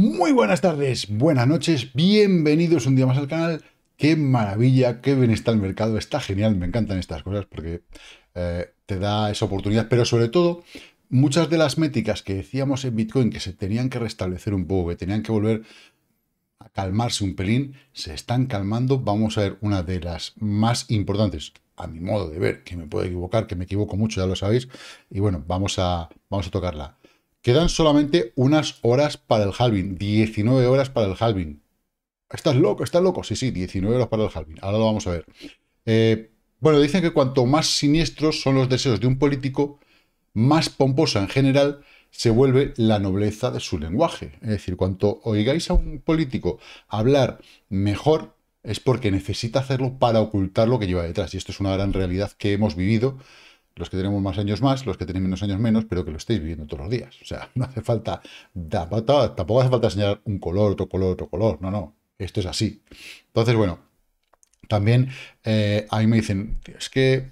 Muy buenas tardes, buenas noches, bienvenidos un día más al canal. Qué maravilla, qué bien está el mercado, está genial, me encantan estas cosas porque eh, te da esa oportunidad, pero sobre todo muchas de las métricas que decíamos en Bitcoin que se tenían que restablecer un poco, que tenían que volver a calmarse un pelín, se están calmando. Vamos a ver una de las más importantes, a mi modo de ver, que me puedo equivocar, que me equivoco mucho, ya lo sabéis, y bueno, vamos a, vamos a tocarla. Quedan solamente unas horas para el halving, 19 horas para el halving. ¿Estás loco? ¿Estás loco? Sí, sí, 19 horas para el halving. Ahora lo vamos a ver. Eh, bueno, dicen que cuanto más siniestros son los deseos de un político, más pomposa en general se vuelve la nobleza de su lenguaje. Es decir, cuanto oigáis a un político hablar mejor, es porque necesita hacerlo para ocultar lo que lleva detrás. Y esto es una gran realidad que hemos vivido los que tenemos más años más, los que tienen menos años menos, pero que lo estéis viviendo todos los días. O sea, no hace falta, tampoco hace falta enseñar un color, otro color, otro color. No, no, esto es así. Entonces, bueno, también eh, a mí me dicen, es que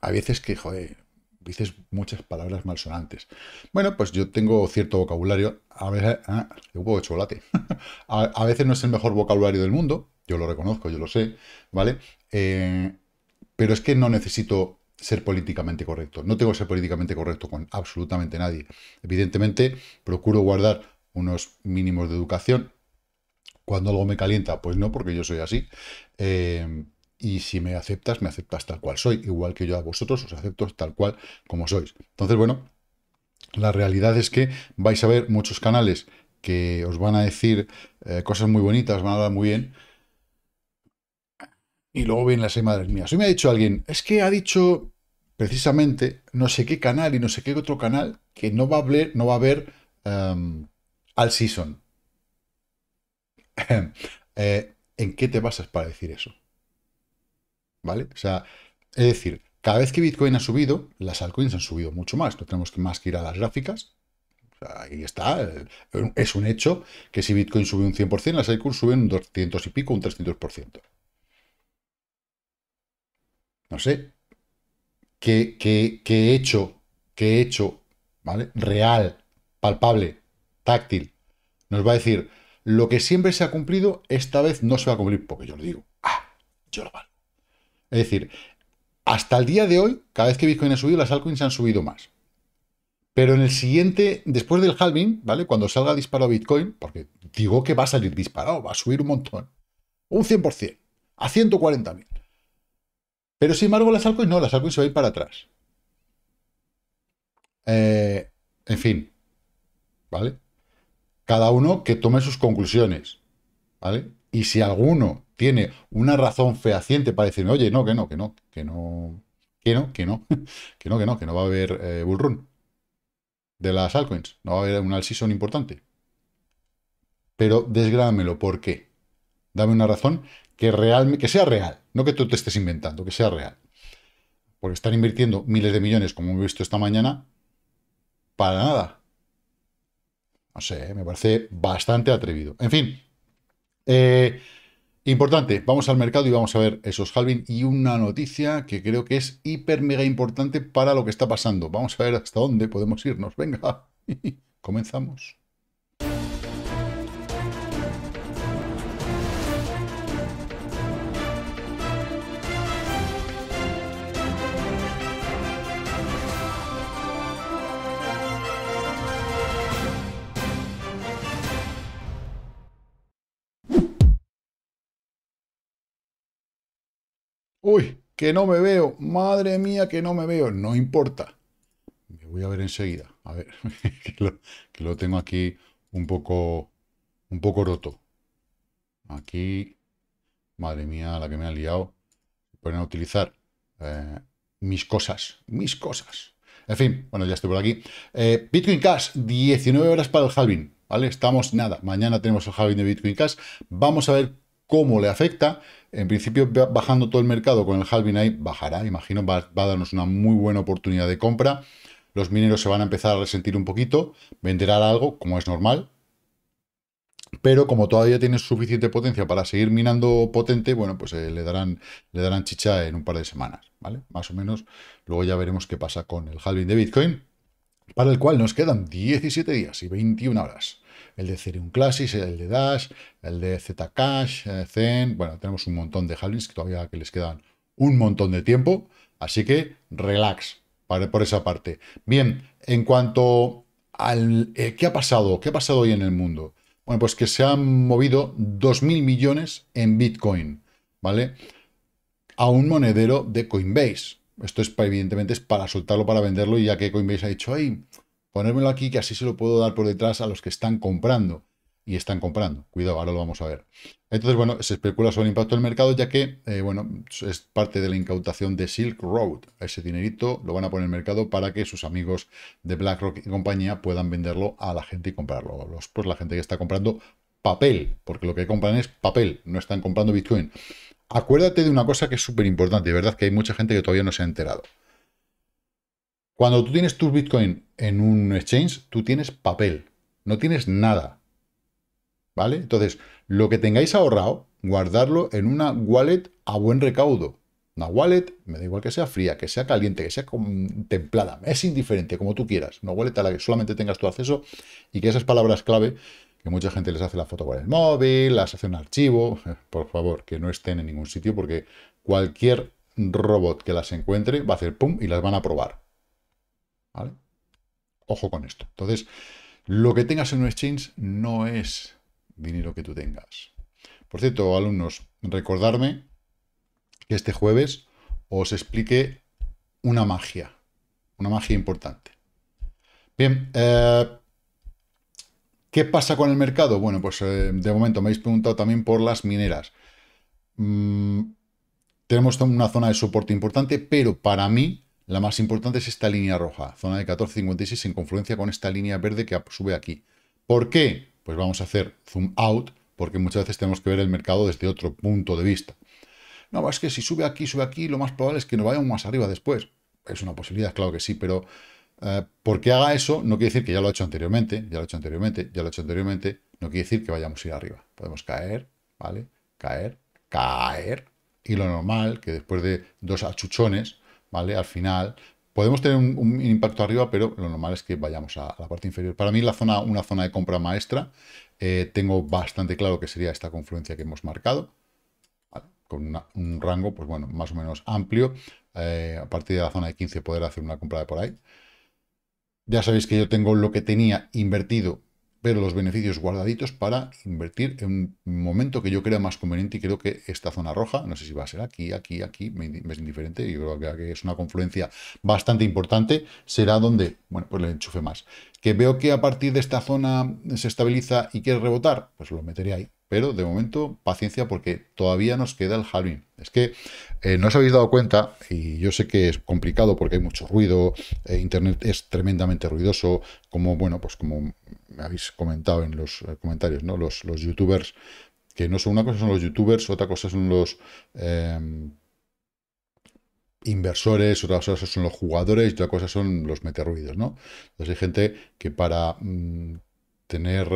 a veces que, joder, dices muchas palabras malsonantes. Bueno, pues yo tengo cierto vocabulario, a veces, ah, un poco de chocolate. a, veces no es el mejor vocabulario del mundo, yo lo reconozco, yo lo sé, ¿vale? Eh, pero es que no necesito ser políticamente correcto. No tengo que ser políticamente correcto con absolutamente nadie. Evidentemente, procuro guardar unos mínimos de educación. Cuando algo me calienta, pues no, porque yo soy así. Em, y si me aceptas, me aceptas tal cual soy, igual que yo a vosotros os acepto tal cual como sois. Entonces, bueno, la realidad es que vais a ver muchos canales que os van a decir eh, cosas muy bonitas, van a dar muy bien, y luego vienen las madres mías. Hoy me ha dicho alguien, es que ha dicho precisamente no sé qué canal y no sé qué otro canal que no va a haber, no va a haber em, Season. Eh, ¿En qué te basas para decir eso? ¿Vale? O sea, es decir, cada vez que Bitcoin ha subido, las altcoins han subido mucho más. No tenemos que más que ir a las gráficas. ahí está. Eh, es un hecho que si Bitcoin sube un 100%, las altcoins suben un 200 y pico, un 300% no sé, ¿Qué he hecho, ¿Qué he hecho, ¿vale? Real, palpable, táctil. Nos va a decir, lo que siempre se ha cumplido, esta vez no se va a cumplir, porque yo lo digo, ah, yo lo valgo. Es decir, hasta el día de hoy, cada vez que Bitcoin ha subido, las altcoins han subido más. Pero en el siguiente, después del halving, ¿vale? Cuando salga disparado Bitcoin, porque digo que va a salir disparado, va a subir un montón, un 100%, a 140.000. Pero sin embargo, las altcoins no, las altcoins se van a ir para atrás. Eh, en fin, ¿vale? Cada uno que tome sus conclusiones, ¿vale? Y si alguno tiene una razón fehaciente para decirme, oye, no, que no, que no, que no, que no, que no, que no, que no, que no va a haber eh, de las altcoins, no va a haber una season importante. Pero desgrámelo, ¿por qué? Dame una razón que, sea real, no que tú te estés inventando, que sea real. Porque están invirtiendo miles de millones, como hemos visto esta mañana, para nada. No sé, eh, me parece bastante atrevido. En fin, eh, importante, vamos al mercado y vamos a ver esos halving y una noticia que creo que es hiper mega importante para lo que está pasando. Vamos a ver hasta dónde podemos irnos. Venga, comenzamos. Uy, que no me veo. Madre mía, que no me veo. No importa. Me voy a ver enseguida. A ver, que, lo, tengo aquí un poco, un poco roto. Aquí, madre mía, la que me ha liado. pueden utilizar eh, mis cosas, mis cosas. En fin, bueno, ya estoy por aquí. Eh, Bitcoin Cash, 19 horas para el halving. ¿Vale? Estamos nada. Mañana tenemos el halving de Bitcoin Cash. Vamos a ver cómo le afecta. En principio, bajando todo el mercado con el halving ahí, bajará, imagino, va, a darnos una muy buena oportunidad de compra. Los mineros se van a empezar a resentir un poquito, venderá algo, como es normal. Pero como todavía tiene suficiente potencia para seguir minando potente, bueno, pues eh, le, darán, le darán chicha en un par de semanas, ¿vale? Más o menos. Luego ya veremos qué pasa con el halving de Bitcoin, para el cual nos quedan 17 días y 21 horas el de Ethereum Classic el de Dash, el de Zcash, eh, Zen. Bueno, tenemos un montón de halvings que todavía que les quedan un montón de tiempo. Así que relax por esa parte. Bien, en cuanto al... Eh, ¿Qué ha pasado? ¿Qué ha pasado hoy en el mundo? Bueno, pues que se han movido 2.000 millones en Bitcoin, ¿vale? A un monedero de Coinbase. Esto es, evidentemente, es para soltarlo, para venderlo, ya que Coinbase ha dicho, ahí ponérmelo aquí que así se lo puedo dar por detrás a los que están comprando. Y están comprando. Cuidado, ahora lo vamos a ver. Entonces, bueno, se especula sobre el impacto del mercado, ya que, eh, bueno, es parte de la incautación de Silk Road. Ese dinerito lo van a poner en el mercado para que sus amigos de BlackRock y compañía puedan venderlo a la gente y comprarlo. Los, pues la gente que está comprando papel, porque lo que compran es papel, no están comprando Bitcoin. Acuérdate de una cosa que es súper importante, de ¿verdad? Que hay mucha gente que todavía no se ha enterado. Cuando tú tienes tus Bitcoin en un exchange, tú tienes papel, no tienes nada. ¿Vale? Entonces, lo que tengáis ahorrado, guardarlo en una wallet a buen recaudo. Una wallet, me da igual que sea fría, que sea caliente, que sea templada, es indiferente, como tú quieras. Una wallet a la que solamente tengas tu acceso y que esas palabras clave, que mucha gente les hace la foto con el móvil, las hace un archivo, por favor, que no estén en ningún sitio porque cualquier robot que las encuentre va a hacer pum y las van a probar. ¿vale? Ojo con esto. Entonces, lo que tengas en un exchange no es dinero que tú tengas. Por cierto, alumnos, recordarme que este jueves os explique una magia, una magia importante. Bien, eh, ¿qué pasa con el mercado? Bueno, pues eh, de momento me habéis preguntado también por las mineras. Mm, tenemos una zona de soporte importante, pero para mí la más importante es esta línea roja, zona de 14.56 en confluencia con esta línea verde que sube aquí. ¿Por qué? Pues vamos a hacer zoom out, porque muchas veces tenemos que ver el mercado desde otro punto de vista. No, es que si sube aquí, sube aquí, lo más probable es que nos vayamos más arriba después. Es una posibilidad, claro que sí, pero eh, porque haga eso no quiere decir que ya lo ha hecho anteriormente, ya lo ha hecho anteriormente, ya lo ha hecho anteriormente, no quiere decir que vayamos a ir arriba. Podemos caer, ¿vale? Caer, caer. Y lo normal, que después de dos achuchones, ¿vale? Al final podemos tener un, impacto arriba, pero lo normal es que vayamos a, la parte inferior. Para mí la zona, una zona de compra maestra, eh, tengo bastante claro que sería esta confluencia que hemos marcado, con un rango, pues bueno, más o menos amplio, eh, a partir de la zona de 15 poder hacer una compra de por ahí. Ya sabéis que yo tengo lo que tenía invertido pero los beneficios guardaditos para invertir en un momento que yo crea más conveniente y creo que esta zona roja, no sé si va a ser aquí, aquí, aquí, me, es indiferente, yo creo que es una confluencia bastante importante, será donde, bueno, pues le enchufe más. Que veo que a partir de esta zona se estabiliza y quiere rebotar, pues lo meteré ahí, pero de momento, paciencia porque todavía nos queda el halving. Es que eh, no os habéis dado cuenta, y yo sé que es complicado porque hay mucho ruido, eh, Internet es tremendamente ruidoso, como, bueno, pues como me habéis comentado en los eh, comentarios, ¿no? Los, los youtubers, que no son una cosa son los youtubers, otra cosa son los... Em, inversores, otra cosa son los jugadores y otra cosa son los meterruidos, ¿no? Entonces hay gente que para mm, tener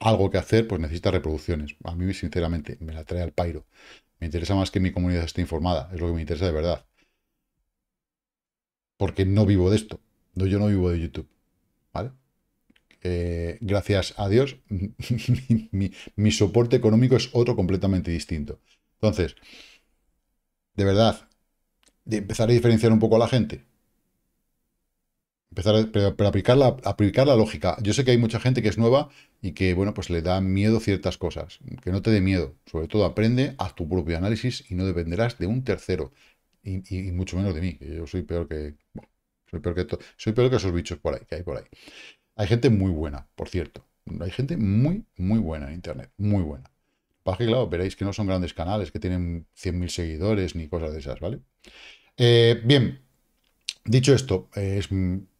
algo que hacer, pues necesita reproducciones. A mí, sinceramente, me la trae al pairo. Me interesa más que mi comunidad esté informada, es lo que me interesa de verdad. Porque no vivo de esto. No, yo no vivo de YouTube. ¿Vale? Eh, gracias a Dios, mi, mi soporte económico es otro completamente distinto. Entonces, de verdad, de empezar a diferenciar un poco a la gente. Empezar a, aplicar, la, lógica. Yo sé que hay mucha gente que es nueva y que, bueno, pues le da miedo ciertas cosas. Que no te dé miedo. Sobre todo aprende, haz tu propio análisis y no dependerás de un tercero. Y, mucho menos de mí, que yo soy peor que... soy peor que, soy peor que esos bichos por ahí, que hay por ahí. Hay gente muy buena, por cierto. Hay gente muy, muy buena en Internet. Muy buena. Para que, claro, veréis que no son grandes canales, que tienen 100.000 seguidores ni cosas de esas, ¿vale? Eh, bien, dicho esto, eh, es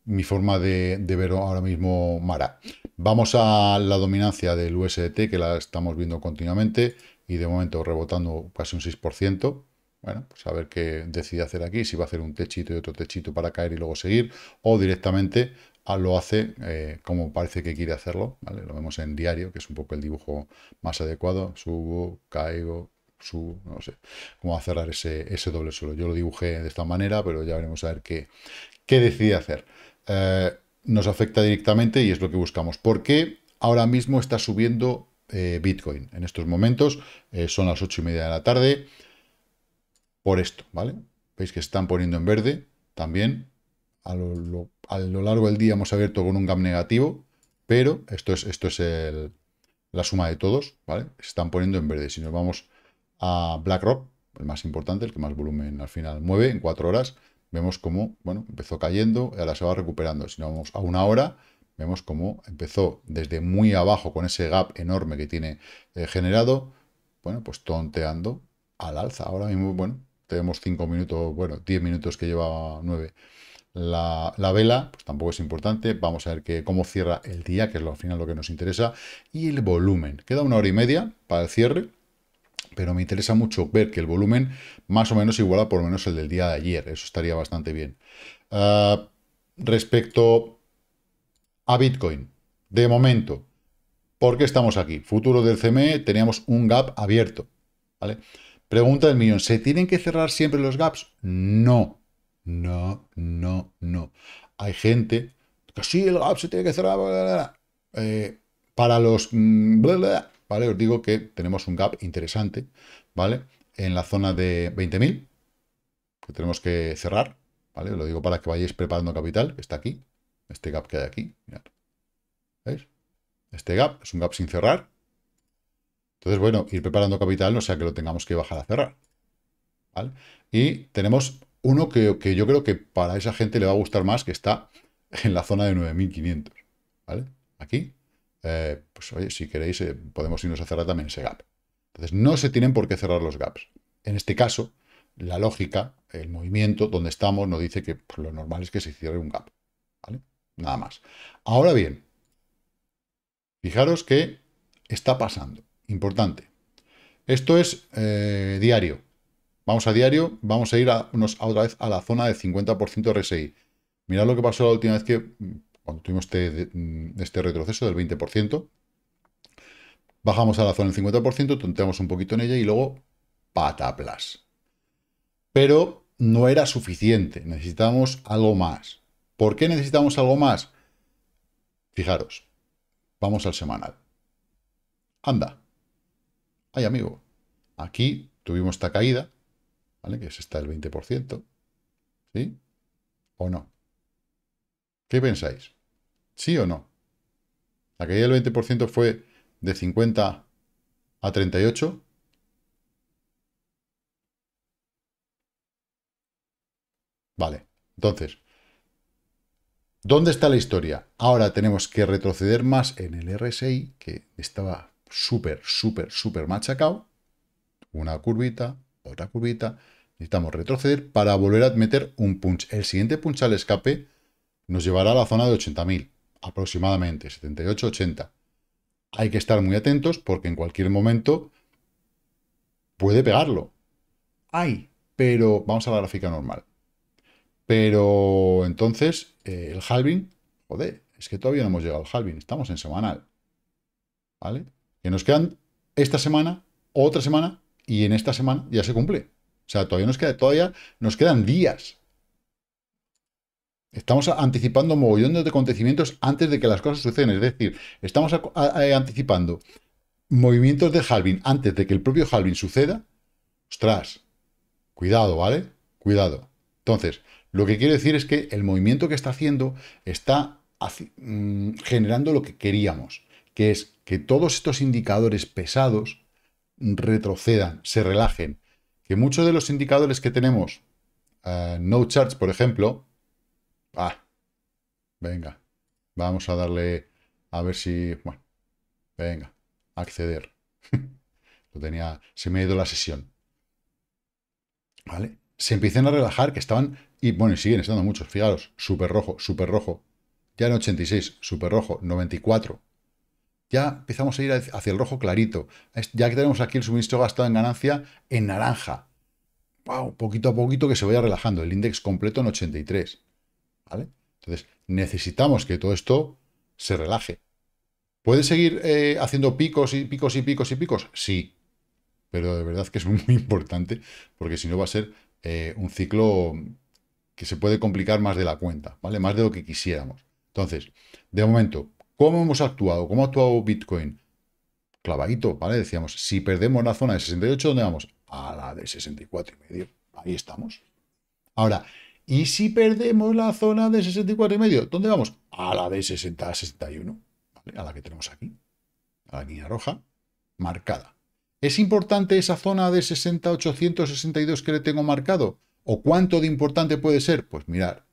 mi forma de, ver ahora mismo Mara. Vamos a la dominancia del USDT, que la estamos viendo continuamente, y de momento rebotando casi un 6%. Bueno, pues a ver qué decide hacer aquí, si va a hacer un techito y otro techito para caer y luego seguir, o directamente ah, lo hace eh, como parece que quiere hacerlo, ¿vale? Lo vemos en diario, que es un poco el dibujo más adecuado. Subo, caigo, subo, no sé cómo va a cerrar ese, ese doble suelo. Yo lo dibujé de esta manera, pero ya veremos a ver qué, qué decide hacer. Eh, nos afecta directamente y es lo que buscamos. ¿Por qué ahora mismo está subiendo eh, Bitcoin? En estos momentos eh, son las 8 y media de la tarde. Por esto, ¿vale? Veis que están poniendo en verde también. A lo, largo del día hemos abierto con un gap negativo, pero esto es, esto es la suma de todos, ¿vale? Se están poniendo en verde. Si nos vamos a BlackRock, el más importante, el que más volumen al final mueve en 4 horas, vemos cómo, bueno, empezó cayendo, y ahora se va recuperando. Si no vamos a una hora, vemos cómo empezó desde muy abajo con ese gap enorme que tiene eh, generado, bueno, pues tonteando al alza. Ahora mismo, bueno, tenemos 5 minutos, bueno, 10 minutos que lleva 9 la, vela, pues tampoco es importante. Vamos a ver que, cómo cierra el día, que es lo, al final lo que nos interesa, y el volumen. Queda una hora y media para el cierre pero me interesa mucho ver que el volumen más o menos iguala por lo menos el del día de ayer. Eso estaría bastante bien. Ah, respecto a Bitcoin, de momento, ¿por qué estamos aquí? Futuro del CME, teníamos un gap abierto. ¿vale? Pregunta del millón, ¿se tienen que cerrar siempre los gaps? No, no, no, no. Hay gente que sí, el gap se tiene que cerrar. Eh, para los... Mm, bla, ¿vale? Os digo que tenemos un gap interesante, ¿vale? En la zona de 20.000, que tenemos que cerrar, ¿vale? lo digo para que vayáis preparando capital, que está aquí, este gap que hay aquí, ¿Veis? Este gap es un gap sin cerrar. Entonces, bueno, ir preparando capital no sea que lo tengamos que bajar a cerrar, ¿vale? Y tenemos uno que, que yo creo que para esa gente le va a gustar más, que está en la zona de 9.500, ¿vale? Aquí, eh, pues oye, si queréis, eh, podemos irnos a cerrar también ese gap. Entonces, no se tienen por qué cerrar los gaps. En este caso, la lógica, el movimiento, donde estamos, nos dice que pues, lo normal es que se cierre un gap. ¿vale? Nada más. Ahora bien, fijaros que está pasando. Importante. Esto es eh, diario. Vamos a diario, vamos a ir otra vez a la zona de 50% RSI. Mirad lo que pasó la última vez que cuando tuvimos este, mm, este retroceso del 20%, bajamos a la zona del 50%, tonteamos un poquito en ella y luego pataplas. Pero no era suficiente, Necesitábamos algo más. ¿Por qué necesitamos algo más? Fijaros, vamos al semanal. Anda. Ay, amigo. Aquí tuvimos esta caída, ¿vale? Que es esta del 20%. ¿Sí? ¿O no? ¿Qué pensáis? ¿Sí o no? La caída del 20% fue de 50 a 38. Vale, entonces, ¿dónde está la historia? Ahora tenemos que retroceder más en el RSI, que estaba súper, súper, súper machacado. Una curvita, otra curvita. Necesitamos retroceder para volver a meter un punch. El siguiente punch al escape nos llevará a la zona de 80.000, aproximadamente, 78-80. Hay que estar muy atentos porque en cualquier momento puede pegarlo. Hay, pero vamos a la gráfica normal. Pero entonces, eh, el halving, joder, es que todavía no hemos llegado al halving, estamos en semanal. ¿Vale? Que nos quedan esta semana, otra semana, y en esta semana ya se cumple. O sea, todavía nos, queda, todavía nos quedan días Estamos anticipando mogollones de acontecimientos antes de que las cosas sucedan. Es decir, estamos anticipando movimientos de halving antes de que el propio halving suceda. Ostras, cuidado, ¿vale? Cuidado. Entonces, lo que quiero decir es que el movimiento que está haciendo está mm, generando lo que queríamos, que es que todos estos indicadores pesados retrocedan, se relajen. Que muchos de los indicadores que tenemos, eh, no charts, por ejemplo, Ah, venga. Vamos a darle a ver si... Bueno, venga, acceder. Lo tenía... Se me ha ido la sesión. ¿Vale? Se empiezan a relajar, que estaban... Y bueno, y siguen estando muchos, fijaros. Súper rojo, súper rojo. Ya en 86, súper rojo, 94. Ya empezamos a ir hacia el rojo clarito. Ya que tenemos aquí el suministro gastado en ganancia en naranja. Wow, poquito a poquito que se vaya relajando. El índice completo en 83. Entonces, necesitamos que todo esto se relaje. ¿Puede seguir eh, haciendo picos y picos y picos y picos? Sí, pero de verdad que es muy importante, porque si no va a ser eh, un ciclo que se puede complicar más de la cuenta, ¿vale? Más de lo que quisiéramos. Entonces, de momento, ¿cómo hemos actuado? ¿Cómo ha actuado Bitcoin? Clavadito, ¿vale? Decíamos, si perdemos la zona de 68, ¿dónde vamos? A la de 64 y medio. Ahí estamos. Ahora, ¿Y si perdemos la zona de 64,5? ¿Dónde vamos? A la de 60 a 61, ¿vale? a la que tenemos aquí, a la línea roja, marcada. ¿Es importante esa zona de 60, 862 que le tengo marcado? ¿O cuánto de importante puede ser? Pues mirar,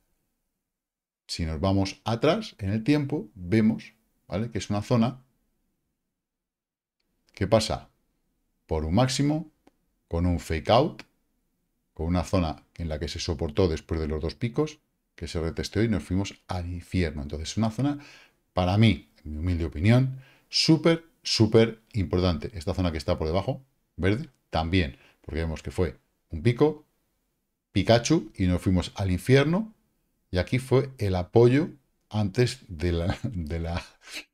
si nos vamos atrás en el tiempo, vemos ¿vale? que es una zona que pasa por un máximo, con un fake out, con una zona en la que se soportó después de los dos picos, que se retesteó y nos fuimos al infierno. Entonces, es una zona, para mí, en mi humilde opinión, súper, súper importante. Esta zona que está por debajo, verde, también, porque vemos que fue un pico, Pikachu, y nos fuimos al infierno. Y aquí fue el apoyo antes de la, de la,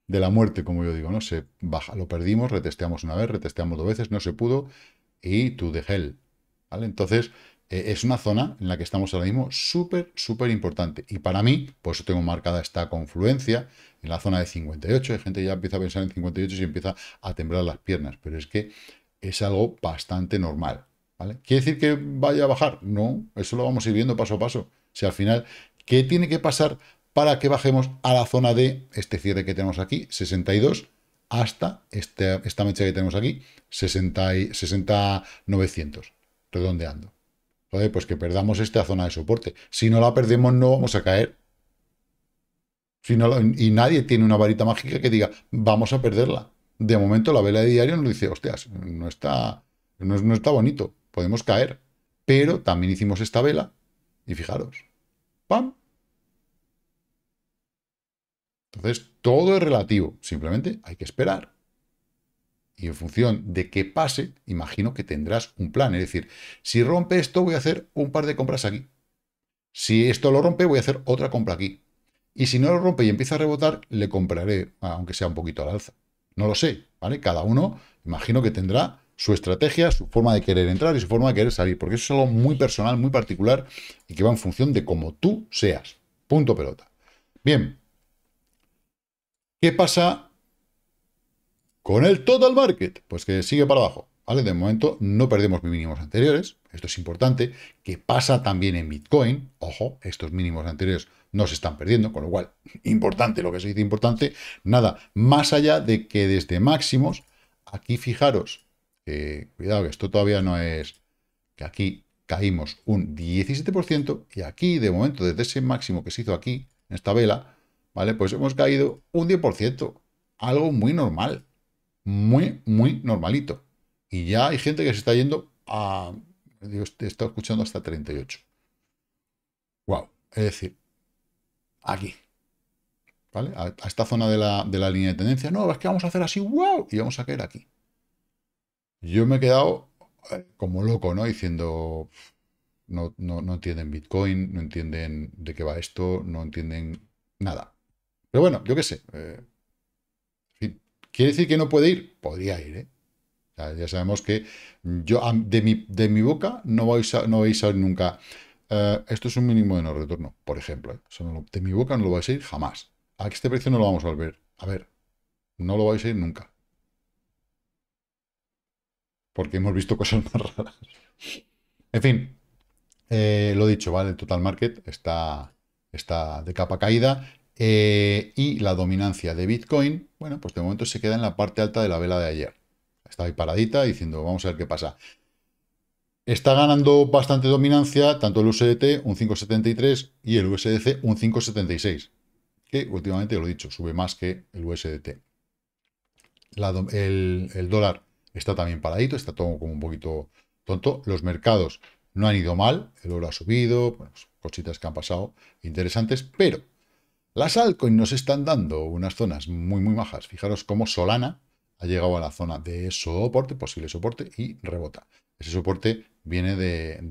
de la muerte, como yo digo, ¿no? Se baja, lo perdimos, retesteamos una vez, retesteamos dos veces, no se pudo, y to the hell, ¿vale? Entonces, eh, es una zona en la que estamos ahora mismo súper, súper importante. Y para mí, por eso tengo marcada esta confluencia en la zona de 58. Hay gente que ya empieza a pensar en 58 y empieza a temblar las piernas, pero es que es algo bastante normal. ¿vale? ¿Quiere decir que vaya a bajar? No, eso lo vamos a ir viendo paso a paso. Si al final, ¿qué tiene que pasar para que bajemos a la zona de este cierre que tenemos aquí, 62, hasta este, esta mecha que tenemos aquí, 60, redondeando. Joder, pues que perdamos esta zona de soporte. Si no la perdemos, no vamos a caer. Si y nadie tiene una varita mágica que diga, vamos a perderla. De momento, la vela de diario nos dice, hostias, no está, no, no está bonito, podemos caer. Pero también hicimos esta vela, y fijaros, ¡pam! Entonces, todo es relativo, simplemente hay que esperar y en función de que pase, imagino que tendrás un plan. Es decir, si rompe esto, voy a hacer un par de compras aquí. Si esto lo rompe, voy a hacer otra compra aquí. Y si no lo rompe y empieza a rebotar, le compraré, aunque sea un poquito al alza. No lo sé, ¿vale? Cada uno, imagino que tendrá su estrategia, su forma de querer entrar y su forma de querer salir, porque eso es algo muy personal, muy particular y que va en función de cómo tú seas. Punto pelota. Bien. ¿Qué pasa con el total market, pues que sigue para abajo. ¿vale? De momento no perdemos mínimos anteriores. Esto es importante, que pasa también en Bitcoin. Ojo, estos mínimos anteriores no se están perdiendo, con lo cual, importante lo que se dice importante. Nada, más allá de que desde máximos, aquí fijaros, cuidado que esto todavía no es, que aquí caímos un 17% y aquí, de momento, desde ese máximo que se hizo aquí, en esta vela, ¿vale? Pues hemos caído un 10%, algo muy normal muy, muy normalito. Y ya hay gente que se está yendo a... te escuchando hasta 38. Wow. Es decir, aquí. ¿Vale? A, esta zona de la, de la, línea de tendencia. No, es que vamos a hacer así, wow, y vamos a caer aquí. Yo me he quedado eh, como loco, ¿no? Diciendo, no, no entienden Bitcoin, no entienden de qué va esto, no entienden nada. Pero bueno, yo qué sé. Eh, ¿Quiere decir que no puede ir? Podría ir, ¿eh? ya sabemos que yo de mi, boca no vais a, no vais ir nunca. Eh, esto es un mínimo de no retorno, por ejemplo. ¿eh? de mi boca no lo vais a ir jamás. A este precio no lo vamos a volver. A ver, no lo vais a ir nunca. Porque hemos visto cosas más raras. En fin, eh, lo dicho, ¿vale? El total market está, está de capa caída. Eh, y la dominancia de Bitcoin, bueno, pues de momento se queda en la parte alta de la vela de ayer. Está ahí paradita diciendo, vamos a ver qué pasa. Está ganando bastante dominancia tanto el USDT, un 5,73, y el USDC, un 5,76, que últimamente lo he dicho, sube más que el USDT. el, dólar está también paradito, está todo como un poquito tonto. Los mercados no han ido mal, el oro ha subido, pues cositas que han pasado interesantes, pero las altcoins nos están dando unas zonas muy, muy bajas. Fijaros cómo Solana ha llegado a la zona de soporte, posible soporte, y rebota. Ese soporte viene de,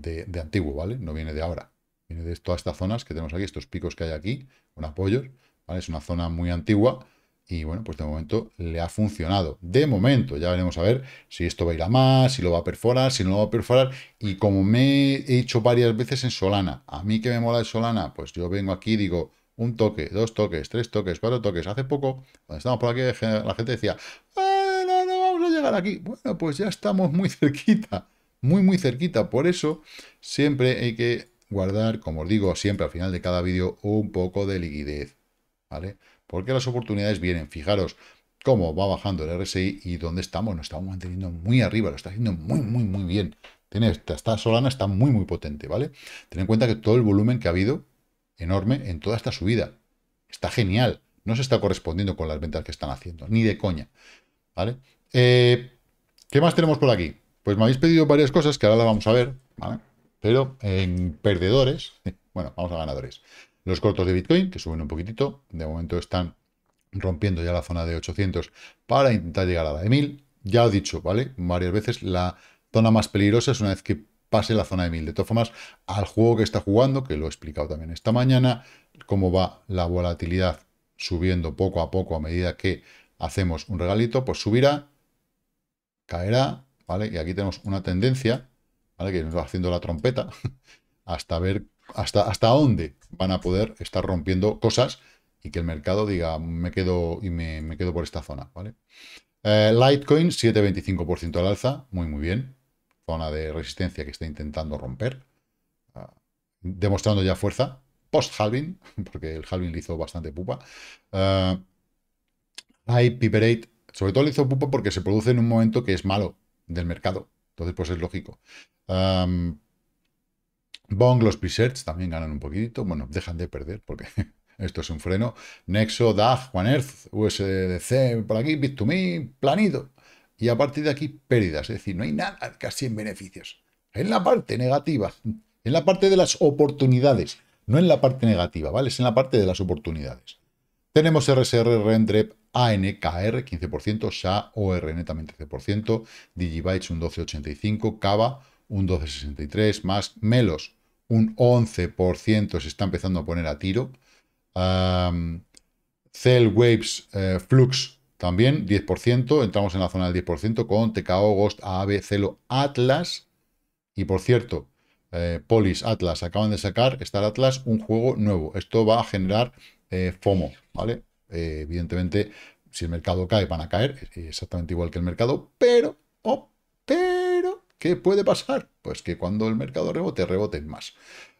antiguo, ¿vale? No viene de ahora. Viene de todas estas zonas que tenemos aquí, estos picos que hay aquí, con apoyos, ¿vale? Es una zona muy antigua y, bueno, pues de momento le ha funcionado. De momento, ya veremos a ver si esto va a ir a más, si lo va a perforar, si no lo va a perforar. Y como me he hecho varias veces en Solana, a mí que me mola Solana, pues yo vengo aquí y digo un toque, dos toques, tres toques, cuatro toques. Hace poco, cuando estábamos por aquí, la gente decía, ¡Ah, no, no vamos a llegar aquí. Bueno, pues ya estamos muy cerquita, muy, muy cerquita. Por eso siempre hay que guardar, como os digo siempre al final de cada vídeo, un poco de liquidez, ¿vale? Porque las oportunidades vienen, fijaros cómo va bajando el RSI y dónde estamos, nos estamos manteniendo muy arriba, lo está haciendo muy, muy, muy bien. Tiene, esta, esta Solana está muy, muy potente, ¿vale? Ten en cuenta que todo el volumen que ha habido enorme en toda esta subida. Está genial. No se está correspondiendo con las ventas que están haciendo, ni de coña. ¿Vale? Eh, ¿Qué más tenemos por aquí? Pues me habéis pedido varias cosas que ahora las vamos a ver, Pero en perdedores, bueno, vamos a ganadores. Los cortos de Bitcoin, que suben un poquitito, de momento están rompiendo ya la zona de 800 para intentar llegar a la de 1000. Ya he dicho, ¿vale? Varias veces la zona más peligrosa es una vez que pase la zona de 1000. De todas formas, al juego que está jugando, que lo he explicado también esta mañana, cómo va la volatilidad subiendo poco a poco a medida que hacemos un regalito, pues subirá, caerá, ¿vale? Y aquí tenemos una tendencia, ¿vale? Que nos va haciendo la trompeta hasta ver hasta, hasta dónde van a poder estar rompiendo cosas y que el mercado diga, me quedo y me, quedo por esta zona, ¿vale? Eh, Litecoin, 7,25% al alza, muy muy bien, zona de resistencia que está intentando romper, ah, demostrando ya fuerza, post-halving, porque el halving le hizo bastante pupa. Ah, hay piperate, sobre todo le hizo pupa porque se produce en un momento que es malo del mercado, entonces pues es lógico. Bong, los presets también ganan un poquito bueno, dejan de perder porque esto es un freno. Nexo, DAG, earth USDC, por aquí, bit to me Planito. Y a partir de aquí, pérdidas. Es decir, no hay nada casi en beneficios. En la parte negativa, en la parte de las oportunidades, no en la parte negativa, ¿vale? Es en la parte de las oportunidades. Tenemos RSR, Rendrep, ANKR, 15%, SHA, OR netamente 13%, Digibytes un 12,85%, Cava un 12,63%, más Melos un 11%, se está empezando a poner a tiro. Cell Waves, eh, Flux también 10%, entramos en la zona del 10% con TKO, Ghost, Aave, Celo, Atlas. Y por cierto, eh, Polis, Atlas, acaban de sacar Star Atlas un juego nuevo. Esto va a generar eh, FOMO, ¿vale? Eh, evidentemente, si el mercado cae, van a caer, exactamente igual que el mercado, pero, oh, pero, ¿qué puede pasar? Pues que cuando el mercado rebote, reboten más.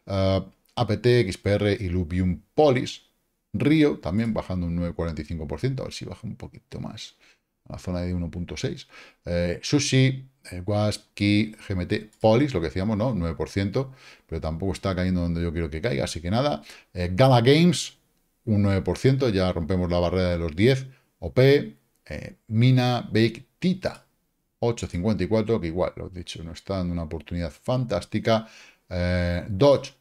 APT, ah, XPR, y Lubium Polis, Río también bajando un 9,45%, a ver si baja un poquito más, a la zona de 1,6%. Eh, sushi, eh, GMT, Polis, lo que decíamos, ¿no? 9%, pero tampoco está cayendo donde yo quiero que caiga, así que nada. Eh, Gala Games, un 9%, ya rompemos la barrera de los 10. OP, eh, Mina, Bake, Tita, 8,54, que igual, lo he dicho, nos está dando una oportunidad fantástica. Dodge,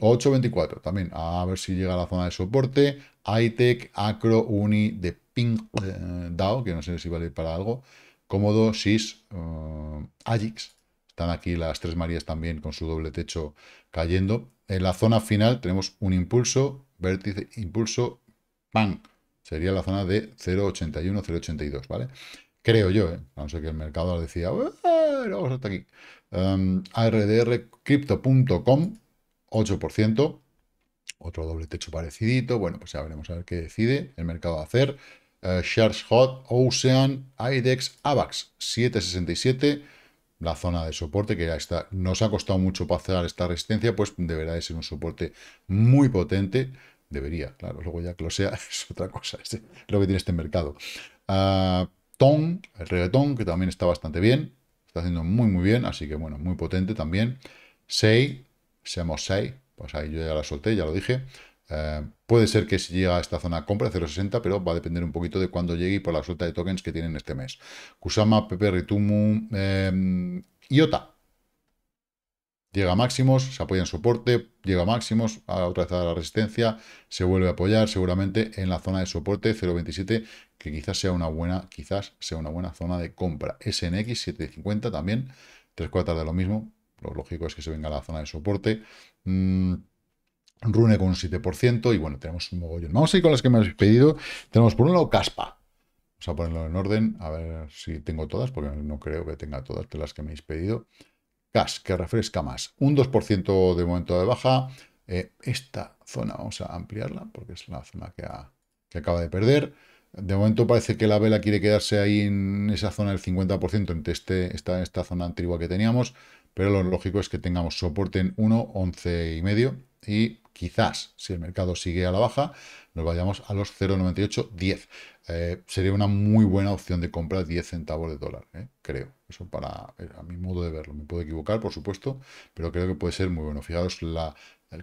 8.24 también, a ver si llega a la zona de soporte. ITEC, Acro, Uni, de ping eh, DAO, que no sé si vale para algo. Cómodo, SIS, eh, Ajix, Están aquí las tres Marías también con su doble techo cayendo. En la zona final tenemos un impulso, vértice, impulso, ¡pam! Sería la zona de 0.81, 0.82, ¿vale? Creo yo, ¿eh? A no ser que el mercado decía, vamos hasta aquí. Um, 8%, otro doble techo parecidito, bueno, pues ya veremos a ver qué decide el mercado hacer. Eh, Shares Hot, Ocean, IDEX, AVAX, 767, la zona de soporte que ya está, nos ha costado mucho pasar esta resistencia, pues deberá de ser un soporte muy potente, debería, claro, luego ya que lo sea es otra cosa, es lo que tiene este mercado. Eh, Tong, el reggaetón, que también está bastante bien, está haciendo muy muy bien, así que bueno, muy potente también. Sei, seamos 6, pues ahí yo ya la solté, ya lo dije. Eh, puede ser que si llega a esta zona compra 0.60, pero va a depender un poquito de cuándo llegue y por la suelta de tokens que tienen este mes. Kusama, Pepe, Ritumu, em, IOTA. Llega a máximos, se apoya en soporte, llega máximos, a otra vez a la resistencia, se vuelve a apoyar seguramente en la zona de soporte 0.27, que quizás sea una buena, quizás sea una buena zona de compra. SNX 750 también, tres cuartas de lo mismo, lo lógico es que se venga a la zona de soporte. Mm, rune con un 7%. Y bueno, tenemos un mogollón. Vamos a ir con las que me habéis pedido. Tenemos por un lado Caspa. Vamos a ponerlo en orden. A ver si tengo todas, porque no creo que tenga todas de las que me habéis pedido. Cas, que refresca más. Un 2% de momento de baja. Eh, esta zona vamos a ampliarla, porque es la zona que, que acaba de perder. De momento parece que la vela quiere quedarse ahí en esa zona del 50%, entre este, esta zona antigua que teníamos pero lo lógico es que tengamos soporte en 1, 11 y medio y quizás, si el mercado sigue a la baja, nos vayamos a los 0,98, 10. Eh, sería una muy buena opción de compra 10 centavos de dólar, eh, creo. Eso para eh, a mi modo de verlo. Me puedo equivocar, por supuesto, pero creo que puede ser muy bueno. Fijaros la,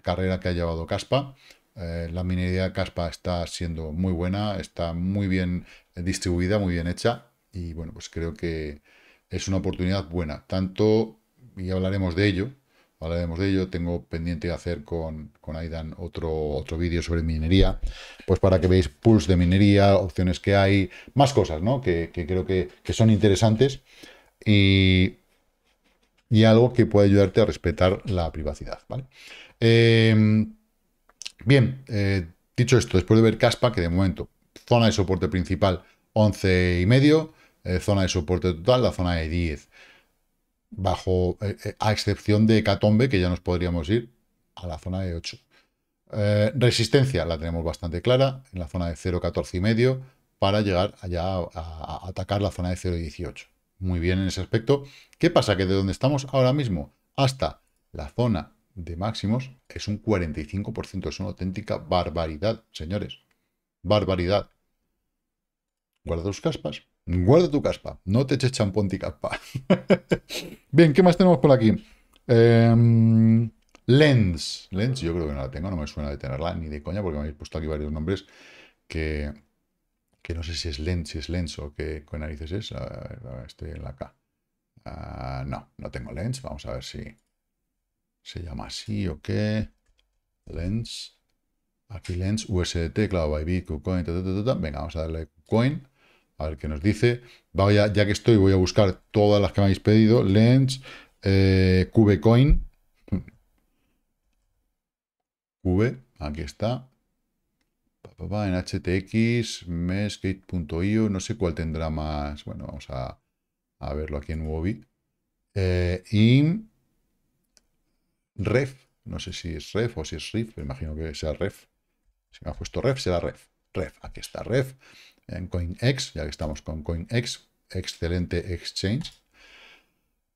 carrera que ha llevado Caspa. la minería Caspa está siendo muy buena, está muy bien distribuida, muy bien hecha. Y bueno, pues creo que es una oportunidad buena, tanto y hablaremos de ello. Hablaremos de ello. Tengo pendiente de hacer con, con Aidan otro, otro vídeo sobre minería, pues para que veáis pools de minería, opciones que hay, más cosas, ¿no? Que, creo que, son interesantes y, algo que puede ayudarte a respetar la privacidad, ¿vale? Em, bien, eh, dicho esto, después de ver Caspa, que de momento, zona de soporte principal 11 y medio, eh, zona de soporte total, la zona de 10 bajo, eh, eh, a excepción de Hecatombe, que ya nos podríamos ir a la zona de 8. Eh, resistencia la tenemos bastante clara, en la zona de 0,14 y medio, para llegar allá a, atacar la zona de 0,18. Muy bien en ese aspecto. ¿Qué pasa? Que de donde estamos ahora mismo hasta la zona de máximos es un 45%, es una auténtica barbaridad, señores. Barbaridad. Guarda tus caspas. Guarda tu caspa, no te eches champón y caspa. Bien, ¿qué más tenemos por aquí? Em, lens. Lens, yo creo que no la tengo, no me suena de tenerla ni de coña, porque me habéis puesto aquí varios nombres que, que no sé si es Lens, si es Lens o qué, narices es. estoy en la K. Ah, no, no tengo Lens. Vamos a ver si se llama así o qué. Lens. Aquí Lens, USDT, claro, by KuCoin, Venga, vamos a darle coin. A ver qué nos dice. Vaya, ya que estoy, voy a buscar todas las que me habéis pedido. Lens, eh, Cubecoin. v aquí está. En HTX, meskate.io, no sé cuál tendrá más. Bueno, vamos a, a verlo aquí en wobi Eh, Ref, no sé si es Ref o si es Rif, imagino que sea Ref. Si me ha puesto Ref, será Ref. Ref, aquí está Ref en CoinEx, ya que estamos con CoinEx, excelente exchange.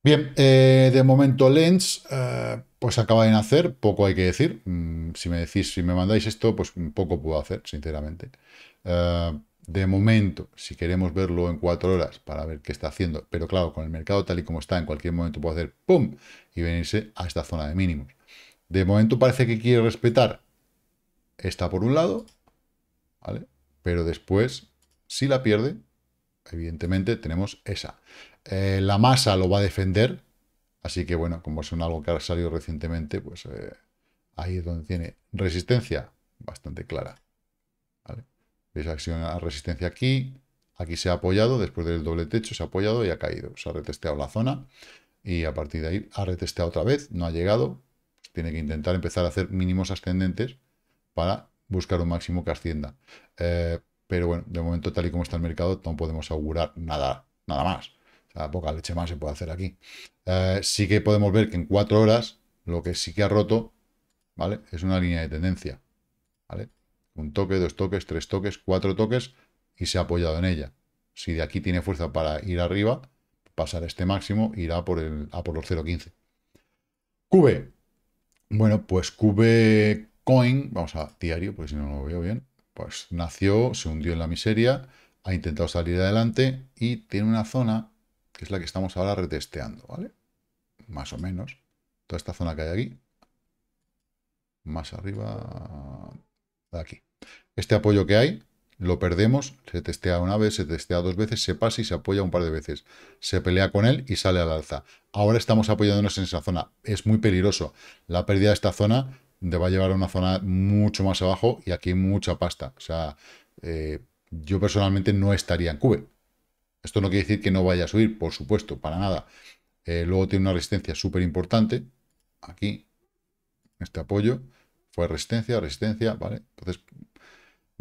Bien, eh, de momento Lens, eh, pues acaba de nacer, poco hay que decir. Mm, si me decís, si me mandáis esto, pues poco puedo hacer, sinceramente. Eh, de momento, si queremos verlo en cuatro horas para ver qué está haciendo, pero claro, con el mercado tal y como está, en cualquier momento puedo hacer ¡pum! y venirse a esta zona de mínimos. De momento parece que quiere respetar esta por un lado, ¿vale? Pero después si la pierde, evidentemente tenemos esa. Eh, la masa lo va a defender, así que bueno, como es un algo que ha salido recientemente, pues eh, ahí es donde tiene resistencia bastante clara. ¿vale? acción a resistencia aquí, aquí se ha apoyado, después del doble techo se ha apoyado y ha caído, se ha retesteado la zona y a partir de ahí ha retesteado otra vez, no ha llegado, tiene que intentar empezar a hacer mínimos ascendentes para buscar un máximo que ascienda. Eh, pero bueno, de momento, tal y como está el mercado, no podemos augurar nada, nada más. O sea, poca leche más se puede hacer aquí. Eh, sí que podemos ver que en cuatro horas, lo que sí que ha roto, ¿vale? Es una línea de tendencia, ¿vale? Un toque, dos toques, tres toques, cuatro toques y se ha apoyado en ella. Si de aquí tiene fuerza para ir arriba, pasar este máximo, irá por el, a por los 0.15. QB. Bueno, pues QB Coin, vamos a diario, porque si no lo veo bien. Pues nació, se hundió en la miseria, ha intentado salir adelante y tiene una zona que es la que estamos ahora retesteando, ¿vale? Más o menos. Toda esta zona que hay aquí. Más arriba, aquí. Este apoyo que hay, lo perdemos, se testea una vez, se testea dos veces, se pasa y se apoya un par de veces. Se pelea con él y sale al alza. Ahora estamos apoyándonos en esa zona. Es muy peligroso. La pérdida de esta zona te va a llevar a una zona mucho más abajo y aquí mucha pasta. O sea, eh, yo personalmente no estaría en Cuba Esto no quiere decir que no vaya a subir, por supuesto, para nada. Eh, luego tiene una resistencia súper importante. Aquí, este apoyo, fue resistencia, resistencia, ¿vale? Entonces,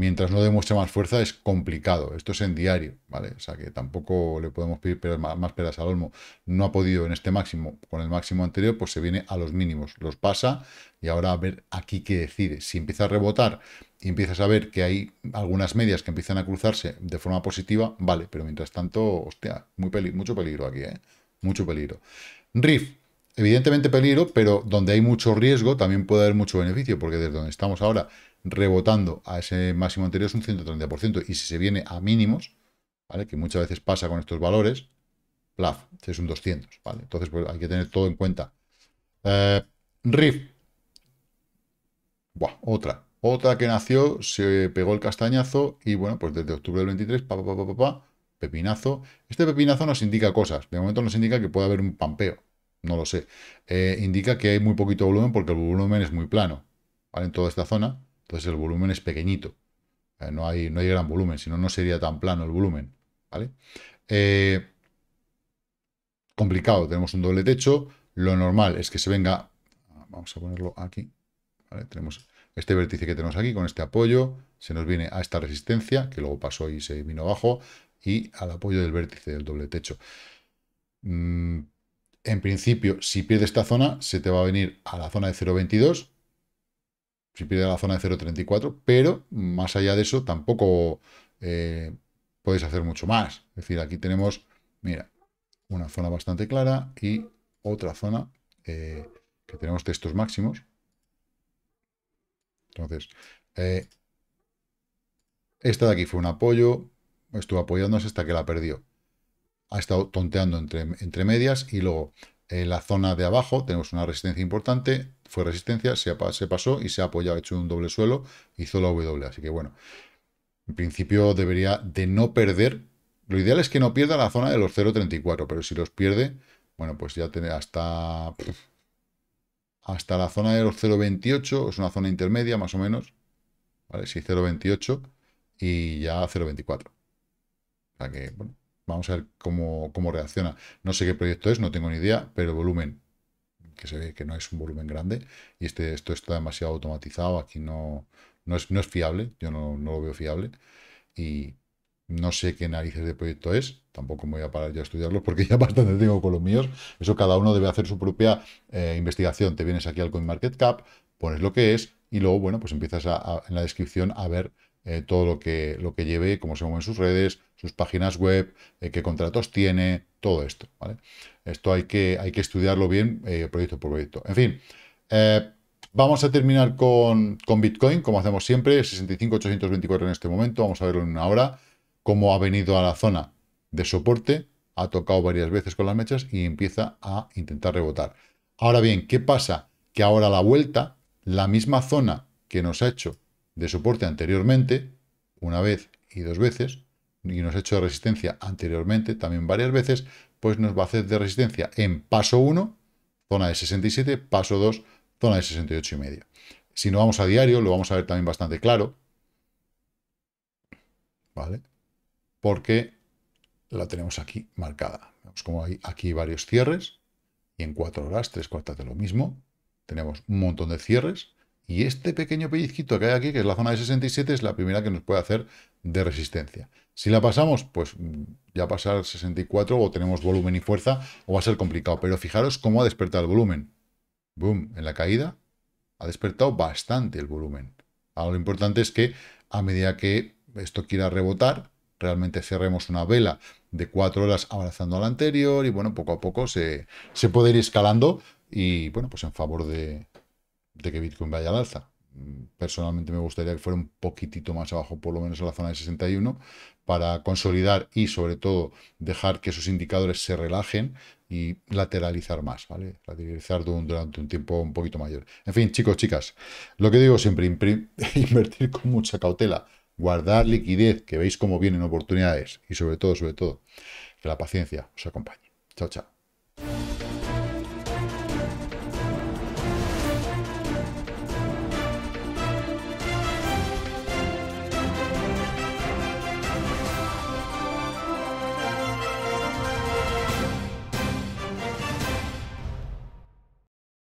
mientras no demuestre más fuerza, es complicado. Esto es en diario, ¿vale? O sea que tampoco le podemos pedir más peras al olmo. No ha podido en este máximo, con el máximo anterior, pues se viene a los mínimos, los pasa y ahora a ver aquí qué decide. Si empieza a rebotar y empiezas a ver que hay algunas medias que empiezan a cruzarse de forma positiva, vale, pero mientras tanto, hostia, muy mucho peligro aquí, ¿eh? Mucho peligro. Riff, evidentemente peligro, pero donde hay mucho riesgo también puede haber mucho beneficio, porque desde donde estamos ahora rebotando a ese máximo anterior es un 130%. Y si se viene a mínimos, ¿vale? que muchas veces pasa con estos valores, plaf, es un 200. ¿vale? Entonces pues, hay que tener todo en cuenta. Eh, RIF. otra. Otra que nació, se pegó el castañazo y bueno, pues desde octubre del 23, papá pepinazo. Este pepinazo nos indica cosas. De momento nos indica que puede haber un pampeo. No lo sé. Eh, indica que hay muy poquito volumen porque el volumen es muy plano. ¿vale? En toda esta zona. Entonces pues el volumen es pequeñito. no, hay, no gran volumen, si no, no sería tan plano el volumen. ¿Vale? Eh, complicado, tenemos un doble techo. Lo normal es que se venga... Vamos a ponerlo aquí. Tenemos este vértice que tenemos aquí con este apoyo. Se nos viene a esta resistencia, que luego pasó y se vino abajo. Y al apoyo del vértice del doble techo. Mm, en principio, si pierde esta zona, se te va a venir a la zona de 0.22 si pierde la zona de 0.34, pero más allá de eso tampoco eh, podéis hacer mucho más. Es decir, aquí tenemos, mira, una zona bastante clara y otra zona eh, que tenemos textos máximos. Entonces, eh, esta de aquí fue un apoyo, estuvo apoyándose hasta que la perdió. Ha estado tonteando entre, entre medias y luego en la zona de abajo tenemos una resistencia importante, fue resistencia, se, se pasó y se ha apoyado, hecho un doble suelo, hizo la W, así que bueno, en principio debería de no perder, lo ideal es que no pierda la zona de los 0.34, pero si los pierde, bueno, pues ya tiene hasta, hasta la zona de los 0.28, es una zona intermedia más o menos, ¿vale? Sí, 0.28 y ya 0.24. O sea que, bueno, Vamos a ver cómo, reacciona. No sé qué proyecto es, no tengo ni idea, pero el volumen, que se ve que no es un volumen grande, y este, esto está demasiado automatizado, aquí no, no, es, fiable, yo no, lo veo fiable, y no sé qué narices de proyecto es, tampoco me voy a parar ya a estudiarlo, porque ya bastante tengo con los míos. Eso cada uno debe hacer su propia eh, investigación. Te vienes aquí al CoinMarketCap, pones lo que es y luego, bueno, pues empiezas en la descripción a ver eh, todo lo que, lo que lleve, cómo se mueven sus redes, sus páginas web, eh, qué contratos tiene, todo esto. ¿vale? Esto hay que, hay que estudiarlo bien eh, proyecto por proyecto. En fin, vamos a terminar con, Bitcoin, como hacemos siempre, 65.824 en este momento, vamos a verlo en una hora, cómo ha venido a la zona de soporte, ha tocado varias veces con las mechas y empieza a intentar rebotar. Ahora bien, ¿qué pasa? Que ahora la vuelta, la misma zona que nos ha hecho de soporte anteriormente, una vez y dos veces, y nos ha hecho de resistencia anteriormente también varias veces, pues nos va a hacer de resistencia en paso 1, zona de 67, paso 2, zona de 68 y medio. Si no vamos a diario, lo vamos a ver también bastante claro. ¿Vale? Porque la tenemos aquí marcada. Vemos como hay aquí varios cierres. Y en 4 horas, 3 cuartas de lo mismo. Tenemos un montón de cierres. Y este pequeño pellizquito que hay aquí, que es la zona de 67, es la primera que nos puede hacer de resistencia. Si la pasamos, pues mm, ya pasar 64 o tenemos volumen y fuerza o va a ser complicado. Pero fijaros cómo ha despertado el volumen. Boom, en la caída ha despertado bastante el volumen. Ahora lo importante es que a medida que esto quiera rebotar, realmente cerremos una vela de 4 horas abrazando a la anterior y bueno, poco a poco se, se puede ir escalando y bueno, pues en favor de, de que Bitcoin vaya al alza. Mm, personalmente me gustaría que fuera un poquitito más abajo, por lo menos a la zona de 61, para consolidar y sobre todo dejar que esos indicadores se relajen y lateralizar más, ¿vale? Lateralizar durante un tiempo un poquito mayor. En fin, chicos, chicas, lo que digo siempre, invertir con mucha cautela, guardar liquidez, que veis cómo vienen oportunidades y sobre todo, sobre todo, que la paciencia os acompañe. Chao, chao.